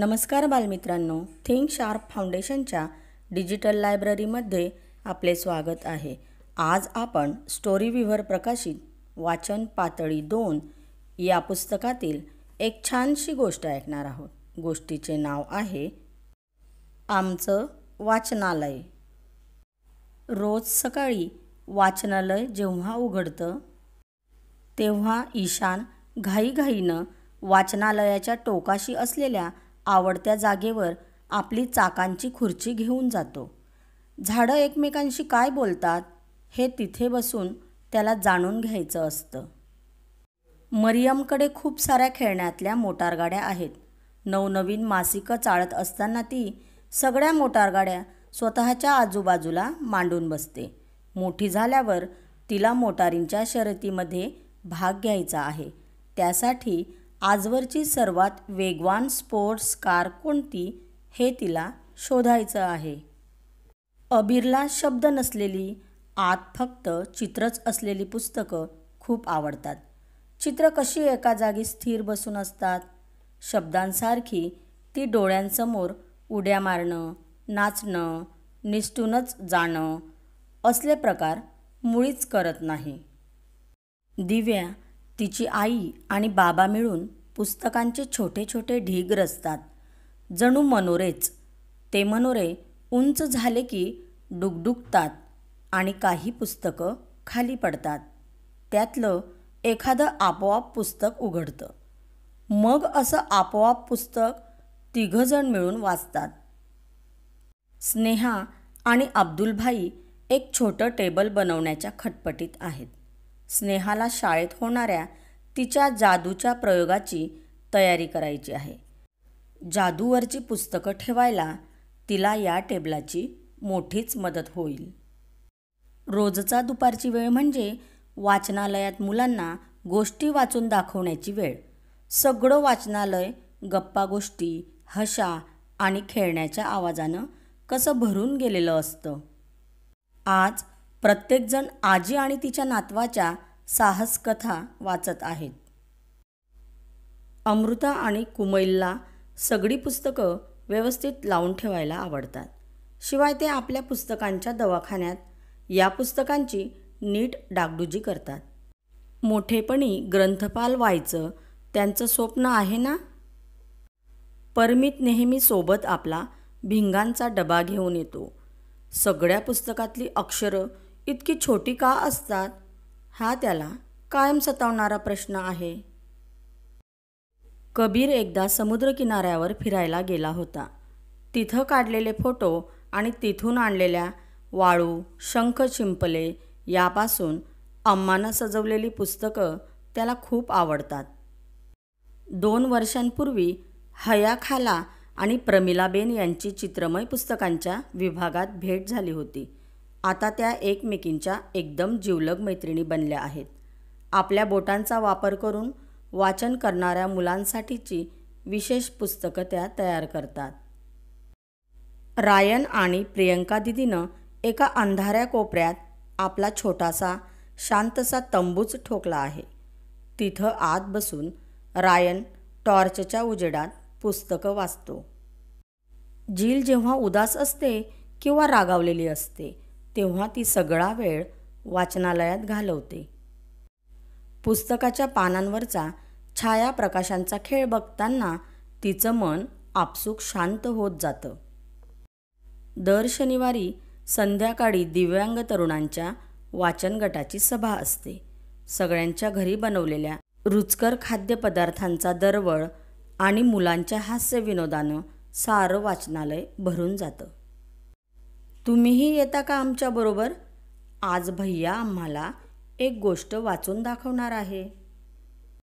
नमस्कार बालमित्रांनो think sharp फाउंडेशनच्या डिजिटल लायब्ररीमध्ये आपले स्वागत आहे आज आपण स्टोरी विव्हर प्रकाशित वाचन पातळी दोन या पुस्तकातील एक छानशी गोष्ट ऐकणार आहोत गोष्टीचे नाव आहे आमचं वाचनालय रोज सकाळी वाचनालय जेव्हा उघडतं तेव्हा ईशान घाईघाईनं वाचनालयाच्या टोकाशी असलेल्या आवडत्या जागेवर आपली चाकांची खुर्ची घेऊन जातो झाडं एकमेकांशी काय बोलतात हे तिथे बसून त्याला जाणून घ्यायचं असतं मरियमकडे खूप साऱ्या खेळण्यातल्या मोटारगाड्या आहेत नवनवीन मासिकं चाळत असताना ती सगळ्या मोटारगाड्या स्वतःच्या आजूबाजूला मांडून बसते मोठी झाल्यावर तिला मोटारींच्या शर्यतीमध्ये भाग घ्यायचा आहे त्यासाठी आजवरची सर्वात वेगवान स्पोर्ट्स कार कोणती हे तिला शोधायचं आहे अबीरला शब्द नसलेली आत फक्त चित्रच असलेली पुस्तकं खूप आवडतात चित्र कशी एका जागी स्थिर बसून असतात शब्दांसारखी ती डोळ्यांसमोर उड्या मारणं नाचणं निष्ठूनच जाणं असले प्रकार मुळीच करत नाही दिव्या तिची आई आणि बाबा मिळून पुस्तकांचे छोटे छोटे ढीग रचतात जणू मनोरेच ते मनोरे उंच झाले की डुगडुगतात आणि काही पुस्तकं खाली पडतात त्यातलं एखादं आपोआप पुस्तक उघडतं मग असं आपोआप पुस्तक तिघंजण मिळून वाचतात स्नेहा आणि अब्दुलभाई एक छोटं टेबल बनवण्याच्या खटपटीत आहेत स्नेहाला शाळेत होणाऱ्या तिच्या जादूच्या प्रयोगाची तयारी करायची आहे जादूवरची पुस्तकं ठेवायला तिला या टेबलाची मोठीच मदत होईल रोजचा दुपारची वेळ म्हणजे वाचनालयात मुलांना गोष्टी वाचून दाखवण्याची वेळ सगळं वाचनालय गप्पा गोष्टी हशा आणि खेळण्याच्या आवाजानं कसं भरून गेलेलं असतं आज प्रत्येकजण आजी आणि तिच्या नातवाच्या साहसकथा वाचत आहेत अमृता आणि कुमैलला सगळी पुस्तकं व्यवस्थित लावून ठेवायला आवडतात शिवाय ते आपल्या पुस्तकांच्या दवाखान्यात या पुस्तकांची नीट डागडुजी करतात मोठेपणी ग्रंथपाल व्हायचं त्यांचं स्वप्न आहे ना परमित नेहमी सोबत आपला भिंगांचा डबा घेऊन येतो सगळ्या पुस्तकातली अक्षरं इतकी छोटी का असतात हा त्याला कायम सतावणारा प्रश्न आहे कबीर एकदा समुद्रकिनाऱ्यावर फिरायला गेला होता तिथं काढलेले फोटो आणि तिथून आणलेल्या वाळू शंख चिंपले यापासून अम्मानं सजवलेली पुस्तकं त्याला खूप आवडतात दोन वर्षांपूर्वी हया खाला आणि प्रमिलाबेन यांची चित्रमय पुस्तकांच्या विभागात भेट झाली होती आता त्या एकमेकींच्या एकदम जिवलग मैत्रिणी बनल्या आहेत आपल्या बोटांचा वापर करून वाचन करणाऱ्या मुलांसाठीची विशेष पुस्तकं त्या तयार करतात रायन आणि प्रियंका दिदीनं एका अंधाऱ्या कोपऱ्यात आपला छोटासा शांतसा तंबूच ठोकला आहे तिथं आत बसून रायन टॉर्चच्या उजेडात पुस्तकं वाचतो झील जेव्हा उदास असते किंवा रागावलेली असते तेव्हा ती सगळा वेळ वाचनालयात घालवते पुस्तकाच्या पानांवरचा छाया प्रकाशांचा खेळ बघताना तिचं मन आपसूक शांत होत जातं दर शनिवारी संध्याकाळी दिव्यांग तरुणांच्या वाचन गटाची सभा असते सगळ्यांच्या घरी बनवलेल्या रुचकर खाद्यपदार्थांचा दरवळ आणि मुलांच्या हास्यविनोदानं सारं वाचनालय भरून जातं तुम्हीही येता का आमच्याबरोबर आज भैया आम्हाला एक गोष्ट वाचून दाखवणार आहे